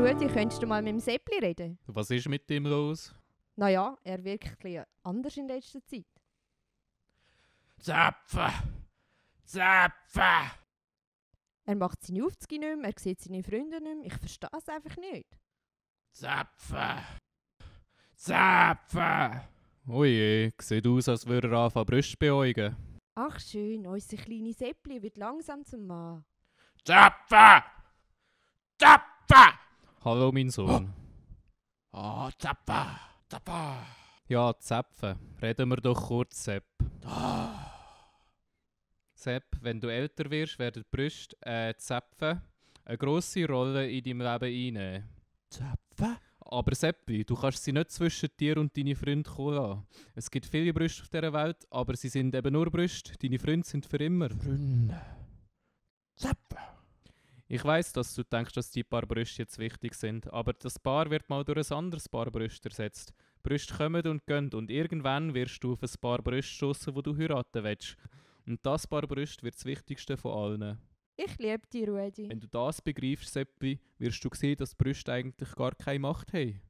Rudi, könntest du mal mit dem Seppli reden? Was ist mit dem los? Naja, er wirkt ein anders in letzter Zeit. Zapfen! Zapfen! Er macht seine Aufzüge nicht mehr, er sieht seine Freunde nicht mehr. Ich verstehe es einfach nicht. Zapfen! Zapfen! Oje, sieht aus, als würde er anfangen Brüste beäugen. Ach schön, unser kleine Seppli wird langsam zum Mann. Zapfen! Zapfen! Hallo, mein Sohn. Ah, oh, Zappa, Zappa. Ja, Zapfen. Reden wir doch kurz, Sepp. Ah. Sepp, wenn du älter wirst, werden Brüste, äh, Zapfen, eine grosse Rolle in deinem Leben einnehmen. Zapfen? Aber Seppi, du kannst sie nicht zwischen dir und deine Freunde kommen Es gibt viele Brüste auf dieser Welt, aber sie sind eben nur Brüste. Deine Freunde sind für immer. Freunde. Ich weiß, dass du denkst, dass die paar Brüste jetzt wichtig sind, aber das Paar wird mal durch ein anderes Paar Brüste ersetzt. Brüste kommen und gehen und irgendwann wirst du auf ein paar Brüste stoßen, wo du heiraten willst. Und das Paar Brüste wird das Wichtigste von allen. Ich liebe dich, Rudi. Wenn du das begreifst, Seppi, wirst du sehen, dass Brüste eigentlich gar keine Macht haben.